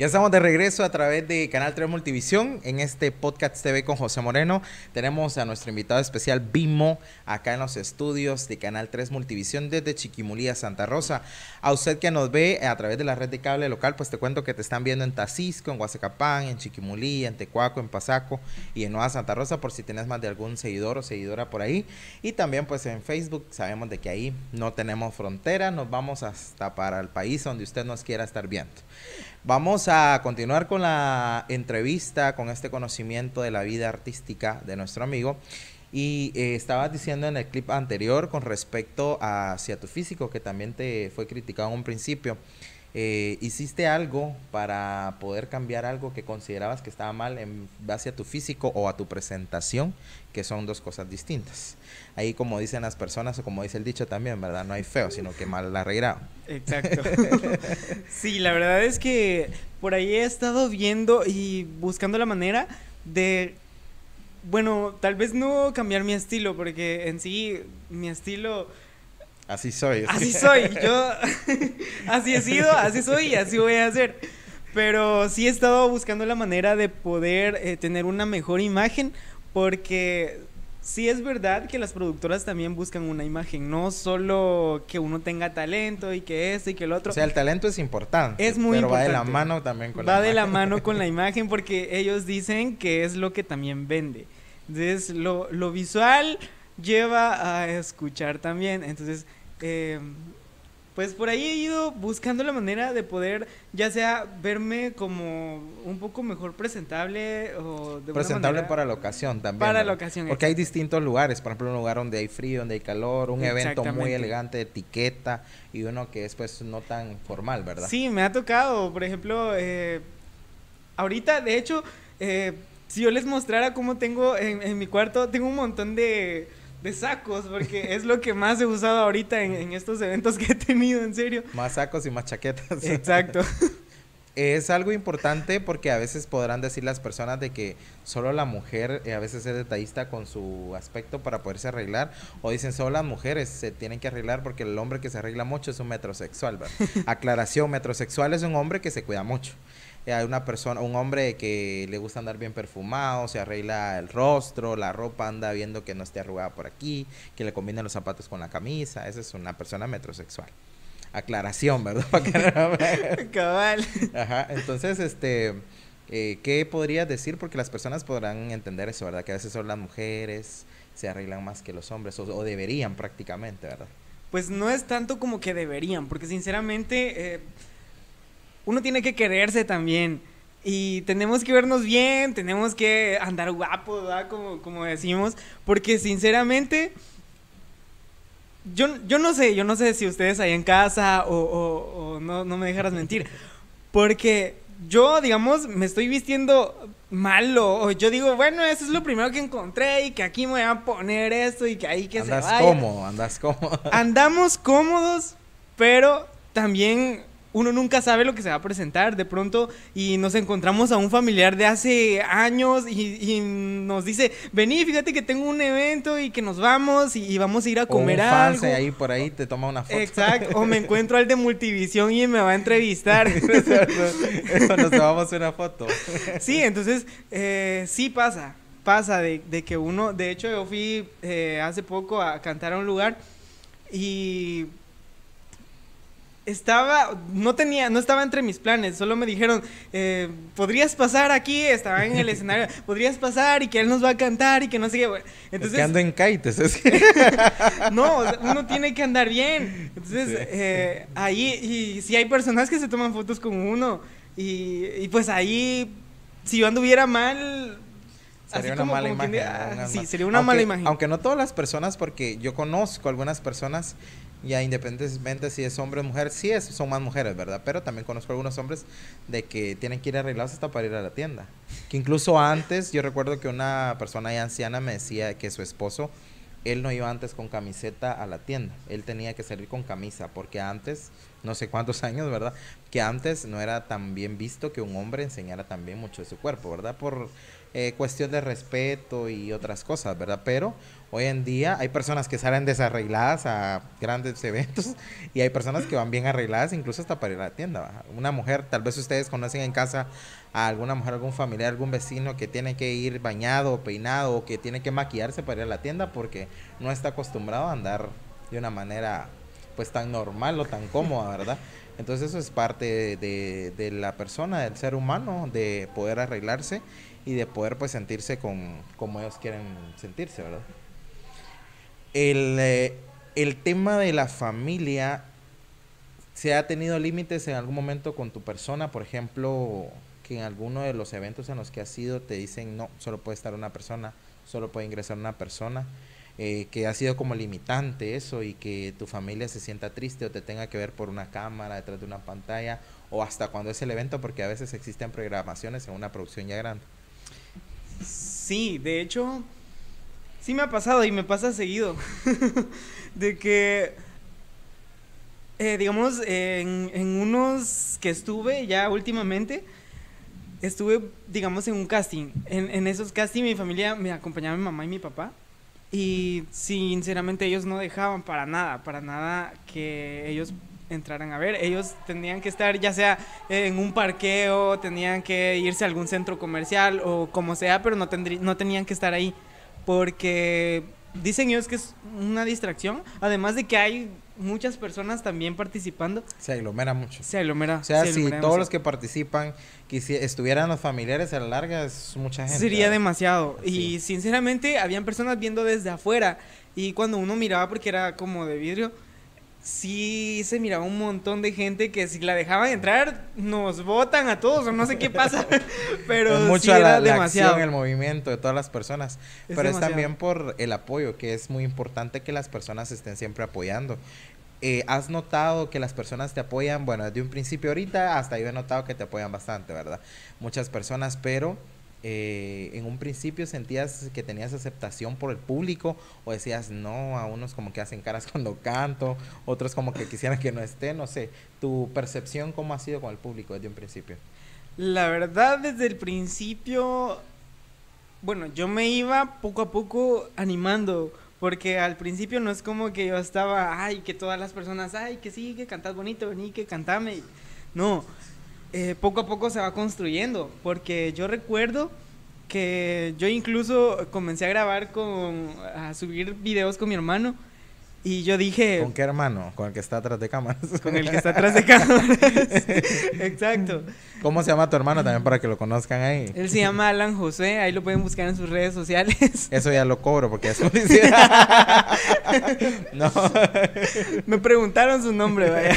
Ya estamos de regreso a través de Canal 3 Multivisión en este podcast TV con José Moreno. Tenemos a nuestro invitado especial Bimo acá en los estudios de Canal 3 Multivisión desde a Santa Rosa. A usted que nos ve a través de la red de cable local, pues te cuento que te están viendo en Tacisco, en Guazacapán, en Chiquimulí, en Tecuaco, en Pasaco y en Nueva Santa Rosa por si tienes más de algún seguidor o seguidora por ahí. Y también pues en Facebook sabemos de que ahí no tenemos frontera, nos vamos hasta para el país donde usted nos quiera estar viendo. Vamos a continuar con la entrevista, con este conocimiento de la vida artística de nuestro amigo. Y eh, estabas diciendo en el clip anterior con respecto a, hacia tu físico, que también te fue criticado en un principio. Eh, hiciste algo para poder cambiar algo que considerabas que estaba mal en base a tu físico o a tu presentación, que son dos cosas distintas. Ahí como dicen las personas o como dice el dicho también, ¿verdad? No hay feo, sino que mal arreglado. Exacto. sí, la verdad es que por ahí he estado viendo y buscando la manera de bueno, tal vez no cambiar mi estilo, porque en sí mi estilo Así soy. Así soy. Yo así he sido, así soy y así voy a ser. Pero sí he estado buscando la manera de poder eh, tener una mejor imagen porque sí es verdad que las productoras también buscan una imagen, no solo que uno tenga talento y que esto y que el otro. O sea, el talento es importante. Es muy pero importante. va de la mano también con la imagen. Va de la mano con la imagen porque ellos dicen que es lo que también vende. Entonces, lo, lo visual lleva a escuchar también. Entonces, Em, pues por ahí he ido buscando la manera de poder, ya sea verme como un poco mejor presentable o Presentable para la ocasión también. Para la ocasión. Porque hay distintos lugares, por ejemplo, un lugar donde hay frío, donde hay calor, un evento muy elegante etiqueta y uno que es pues no tan formal, ¿verdad? Sí, me ha tocado, por ejemplo, eh, ahorita, de hecho, eh, si yo les mostrara cómo tengo en mi cuarto, tengo un montón de de sacos, porque es lo que más he usado ahorita en, estos eventos que he tenido, en serio. Más sacos y más chaquetas. Exacto. es algo importante porque a veces podrán decir las personas de que solo la mujer eh, a veces es detallista con su aspecto para poderse arreglar o dicen solo las mujeres se tienen que arreglar porque el hombre que se arregla mucho es un metrosexual. ¿verdad? Aclaración, metrosexual es un hombre que se cuida mucho. Eh, hay una persona, un hombre que le gusta andar bien perfumado, se arregla el rostro, la ropa anda viendo que no esté arrugada por aquí, que le combinen los zapatos con la camisa. Esa es una persona metrosexual. Aclaración, ¿verdad? Cabal. Ajá. Entonces, este, eh, ¿qué podrías decir? Porque las personas podrán entender eso, ¿verdad? Que a veces son las mujeres, se arreglan más que los hombres, o, deberían prácticamente, ¿verdad? Pues no es tanto como que deberían, porque sinceramente. Eh, uno tiene que quererse también. Y tenemos que vernos bien, tenemos que andar guapo, ¿verdad? Como, decimos. Porque sinceramente, yo, yo no sé, yo no sé si ustedes ahí en casa o, no, me dejarás mentir. Porque yo, digamos, me estoy vistiendo malo. O yo digo, bueno, eso es lo primero que encontré y que aquí me voy a poner esto y que ahí que se vaya. Andas andas cómodo. Andamos cómodos, pero también uno nunca sabe lo que se va a presentar de pronto y nos encontramos a un familiar de hace años y, nos dice, vení, fíjate que tengo un evento y que nos vamos y, vamos a ir a comer algo. ahí por ahí te toma una foto. Exacto, o me encuentro al de Multivisión y me va a entrevistar. eso, nos tomamos una foto. sí, entonces eh, sí pasa, pasa de, que uno, de hecho yo fui eh, hace poco a cantar a un lugar y estaba, no tenía, no estaba entre mis planes, solo me dijeron, eh, podrías pasar aquí, estaba en el escenario, podrías pasar y que él nos va a cantar y que no sé qué. que ando en kites, no, uno tiene que andar bien. Entonces, eh, ahí, y si hay personas que se toman fotos con uno, y, pues ahí, si yo anduviera mal, Sería una, mala imagen, mala imagen. Aunque no todas las personas, porque yo conozco algunas personas ya independientemente si es hombre o mujer, sí es, son más mujeres, ¿verdad? Pero también conozco algunos hombres de que tienen que ir arreglados hasta para ir a la tienda. Que incluso antes, yo recuerdo que una persona ya anciana me decía que su esposo, él no iba antes con camiseta a la tienda, él tenía que salir con camisa, porque antes, no sé cuántos años, ¿verdad? Que antes no era tan bien visto que un hombre enseñara también mucho de su cuerpo, ¿verdad? Por eh, cuestión de respeto y otras cosas, ¿verdad? Pero Hoy en día hay personas que salen desarregladas a grandes eventos y hay personas que van bien arregladas incluso hasta para ir a la tienda. Una mujer, tal vez ustedes conocen en casa a alguna mujer, algún familiar, algún vecino que tiene que ir bañado, peinado o que tiene que maquillarse para ir a la tienda porque no está acostumbrado a andar de una manera pues tan normal o tan cómoda, ¿verdad? Entonces eso es parte de, de la persona, del ser humano, de poder arreglarse y de poder pues sentirse con, como ellos quieren sentirse, ¿verdad? Eh, el, tema de la familia se ha tenido límites en algún momento con tu persona, por ejemplo, que en alguno de los eventos en los que has ido te dicen, no, solo puede estar una persona, solo puede ingresar una persona, eh, que ha sido como limitante eso y que tu familia se sienta triste o te tenga que ver por una cámara, detrás de una pantalla, o hasta cuando es el evento, porque a veces existen programaciones en una producción ya grande. Sí, de hecho, Sí me ha pasado y me pasa seguido. de que, eh, digamos, en, unos que estuve ya últimamente, estuve, digamos, en un casting. En, esos castings mi familia me acompañaba mi mamá y mi papá. Y sinceramente ellos no dejaban para nada, para nada que ellos entraran a ver. Ellos tenían que estar ya sea en un parqueo, tenían que irse a algún centro comercial o como sea, pero no, no tenían que estar ahí porque dicen ellos que es una distracción, además de que hay muchas personas también participando. Se aglomera mucho. Se aglomera. O sea, si todos los que participan que si estuvieran los familiares a la larga, es mucha gente. Sería demasiado. Y sinceramente, habían personas viendo desde afuera. Y cuando uno miraba, porque era como de vidrio, sí se miraba un montón de gente que si la dejaban entrar, nos votan a todos o no sé qué pasa. pero sí la, demasiado. acción, el movimiento de todas las personas. pero es también por el apoyo, que es muy importante que las personas estén siempre apoyando. Eh, ¿Has notado que las personas te apoyan? Bueno, desde un principio ahorita hasta yo he notado que te apoyan bastante, ¿verdad? Muchas personas, pero eh, en un principio sentías que tenías aceptación por el público o decías no, a unos como que hacen caras cuando canto, otros como que quisieran que no esté, no sé, tu percepción cómo ha sido con el público desde un principio. La verdad desde el principio, bueno, yo me iba poco a poco animando. Porque al principio no es como que yo estaba, ay, que todas las personas, ay, que sí, que cantas bonito, vení, que cantame. No, eh, poco a poco se va construyendo, porque yo recuerdo que yo incluso comencé a grabar a subir videos con mi hermano y yo dije... ¿Con qué hermano? Con el que está atrás de cámaras. Con el que está atrás de cámaras. Exacto. ¿Cómo se llama tu hermano también para que lo conozcan ahí? Él se llama Alan José, ahí lo pueden buscar en sus redes sociales. Eso ya lo cobro porque es publicidad. no. Me preguntaron su nombre, vaya.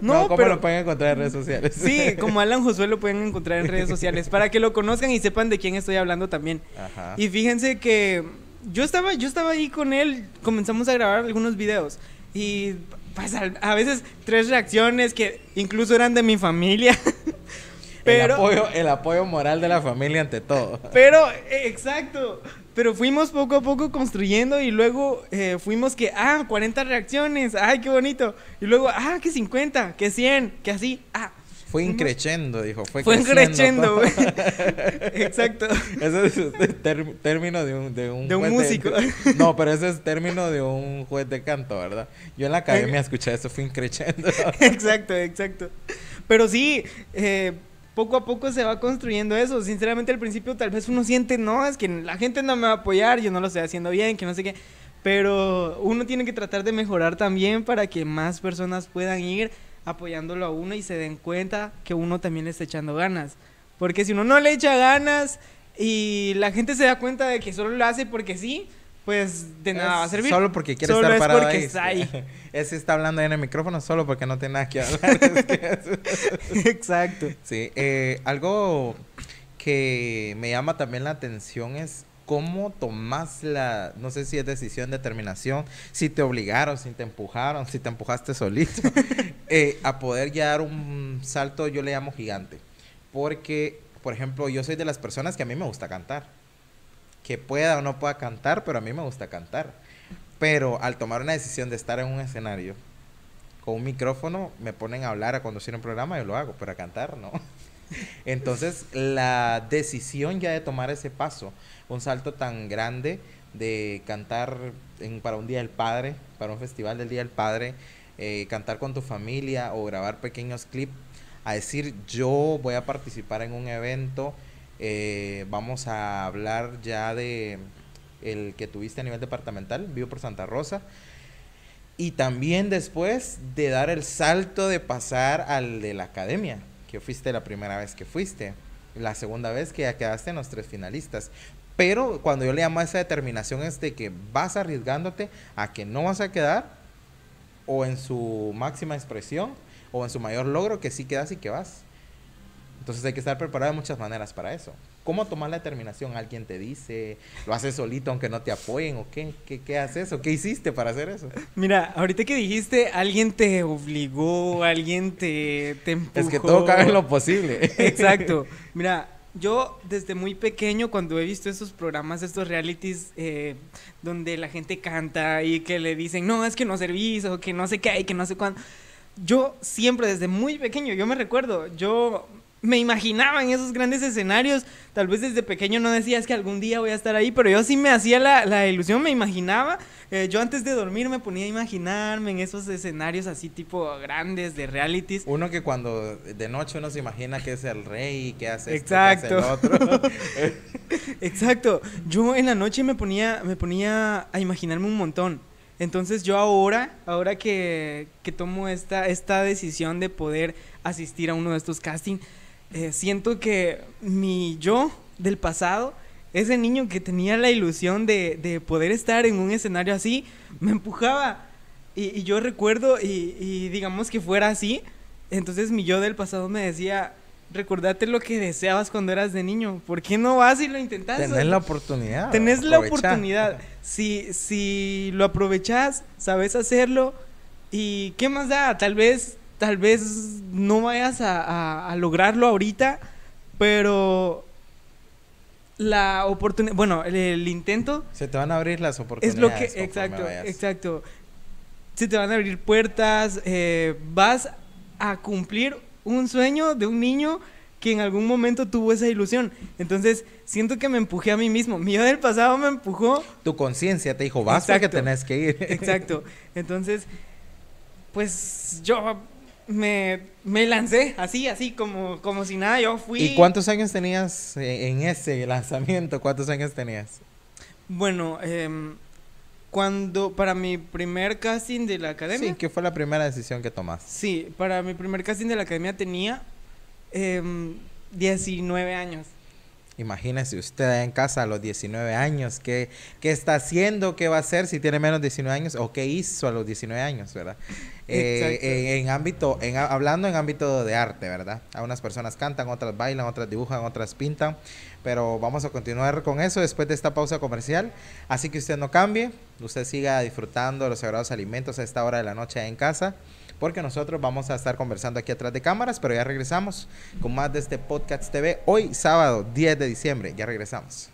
No, ¿cómo lo pueden encontrar en redes sociales? sí, como Alan José lo pueden encontrar en redes sociales para que lo conozcan y sepan de quién estoy hablando también. Ajá. Y fíjense que yo estaba, yo estaba ahí con él, comenzamos a grabar algunos videos y pues a, veces tres reacciones que incluso eran de mi familia. el, apoyo, el apoyo moral de la familia ante todo. Pero, eh, exacto. Pero fuimos poco a poco construyendo y luego eh, fuimos que, ah, 40 reacciones, ay, qué bonito. Y luego, ah, que 50, que 100, que así, ah. Fue increchendo, dijo. Fue, fue increchendo, güey. Exacto. Ese es término de un... De un, músico. no, pero ese es término de un juez de canto, ¿verdad? Yo en la academia eh. escuché eso, fue increchendo. exacto, exacto. Pero sí, eh, poco a poco se va construyendo eso. Sinceramente, al principio tal vez uno siente, no, es que la gente no me va a apoyar, yo no lo estoy haciendo bien, que no sé qué. Pero uno tiene que tratar de mejorar también para que más personas puedan ir apoyándolo a uno y se den cuenta que uno también le está echando ganas. Porque si uno no le echa ganas y la gente se da cuenta de que solo lo hace porque sí, pues de nada va a servir. Solo porque quiere estar parado Está Ese está hablando ahí en el micrófono solo porque no tiene nada que hablar. Exacto. Sí, eh, algo que me llama también la atención es cómo tomás la, no sé si es decisión, determinación, si te obligaron, si te empujaron, si te empujaste solito, eh, a poder ya dar un salto, yo le llamo gigante. Porque, por ejemplo, yo soy de las personas que a mí me gusta cantar. Que pueda o no pueda cantar, pero a mí me gusta cantar. Pero al tomar una decisión de estar en un escenario con un micrófono, me ponen a hablar, a conducir un programa, y lo hago, pero a cantar no. Entonces, la decisión ya de tomar ese paso, un salto tan grande de cantar para un Día del Padre, para un festival del Día del Padre, eh, cantar con tu familia o grabar pequeños clips, a decir yo voy a participar en un evento, eh, vamos a hablar ya de el que tuviste a nivel departamental, vivo por Santa Rosa. Y también después de dar el salto de pasar al de la academia, fuiste la primera vez que fuiste, la segunda vez que ya quedaste en los tres finalistas. Pero cuando yo le llamo a esa determinación es de que vas arriesgándote a que no vas a quedar o en su máxima expresión o en su mayor logro que sí quedas y que vas. Entonces hay que estar preparado de muchas maneras para eso. ¿Cómo tomar la determinación? ¿Alguien te dice? ¿Lo haces solito aunque no te apoyen? ¿O qué? haces? ¿O qué hiciste para hacer eso? Mira, ahorita que dijiste, alguien te obligó, alguien te, empujó. Es que todo cabe en lo posible. Exacto. Mira, yo desde muy pequeño cuando he visto esos programas, estos realities eh, donde la gente canta y que le dicen, no, es que no servís o que no sé qué hay, que no sé cuándo. Yo siempre desde muy pequeño, yo me recuerdo, yo me imaginaba en esos grandes escenarios. Tal vez desde pequeño no decías que algún día voy a estar ahí, pero yo sí me hacía la, ilusión, me imaginaba. Eh, yo antes de dormir me ponía a imaginarme en esos escenarios así tipo grandes de realities. Uno que cuando de noche uno se imagina que es el rey, que hace Exacto. Esto, hace el otro. Exacto. Yo en la noche me ponía, me ponía a imaginarme un montón. Entonces yo ahora, ahora que, tomo esta, esta decisión de poder asistir a uno de estos castings, eh, siento que mi yo del pasado, ese niño que tenía la ilusión de, poder estar en un escenario así, me empujaba. Y, yo recuerdo, y, digamos que fuera así, entonces mi yo del pasado me decía, recordate lo que deseabas cuando eras de niño, ¿por qué no vas y lo intentas? Tenés la oportunidad. Tenés la oportunidad. Si, si lo aprovechás, sabes hacerlo, ¿y qué más da? Tal vez tal vez no vayas a, a, lograrlo ahorita, pero la oportunidad, bueno, el, intento... Se te van a abrir las oportunidades. Es lo que, exacto, exacto. Se te van a abrir puertas, eh, vas a cumplir un sueño de un niño que en algún momento tuvo esa ilusión. Entonces, siento que me empujé a mí mismo. Mi del pasado me empujó. Tu conciencia te dijo, basta que tenés que ir. exacto. Entonces, pues yo me, me lancé así, así, como, como si nada, yo fui... ¿Y cuántos años tenías e, en ese lanzamiento? ¿Cuántos años tenías? Bueno, em, cuando, para mi primer casting de la academia... Sí, ¿qué fue la primera decisión que tomaste? Sí, para mi primer casting de la academia tenía 19 em, años. Imagínese usted en casa a los 19 años, ¿qué, ¿qué está haciendo? ¿Qué va a hacer si tiene menos de 19 años? ¿O qué hizo a los 19 años, verdad? Eh, en ámbito, en, hablando en ámbito de arte, ¿verdad? Algunas personas cantan, otras bailan, otras dibujan, otras pintan, pero vamos a continuar con eso después de esta pausa comercial. Así que usted no cambie, usted siga disfrutando los sagrados alimentos a esta hora de la noche en casa porque nosotros vamos a estar conversando aquí atrás de cámaras, pero ya regresamos con más de este Podcast TV hoy sábado 10 de diciembre. Ya regresamos.